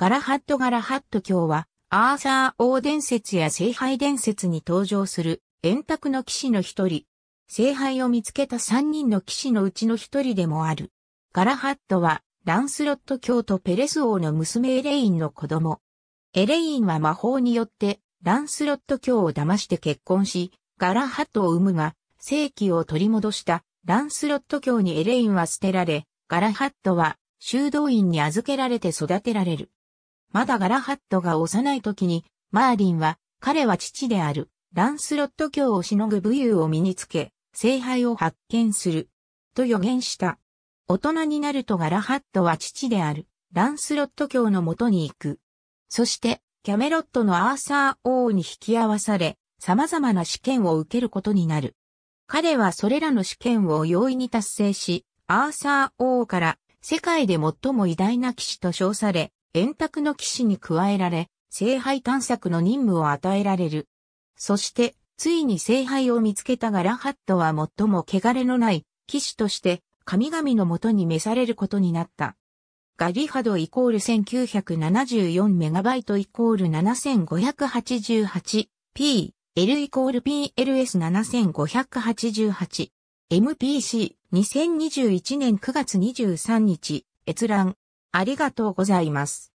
ガラハットガラハット教は、アーサー王伝説や聖杯伝説に登場する、円卓の騎士の一人。聖杯を見つけた三人の騎士のうちの一人でもある。ガラハットは、ランスロット教とペレス王の娘エレインの子供。エレインは魔法によって、ランスロット教を騙して結婚し、ガラハットを産むが、正規を取り戻したランスロット教にエレインは捨てられ、ガラハットは修道院に預けられて育てられる。まだガラハットが幼い時に、マーリンは、彼は父である、ランスロット教をしのぐ武勇を身につけ、聖杯を発見する。と予言した。大人になるとガラハットは父である、ランスロット教のもとに行く。そして、キャメロットのアーサー王に引き合わされ、様々な試験を受けることになる。彼はそれらの試験を容易に達成し、アーサー王から世界で最も偉大な騎士と称され、円卓の騎士に加えられ、聖杯探索の任務を与えられる。そして、ついに聖杯を見つけたがラハットは最も汚れのない騎士として神々のもとに召されることになった。ガリハドイコール1 9 7 4イトイコール 7588P、L イコール PLS7588。MPC2021 年9月23日、閲覧。ありがとうございます。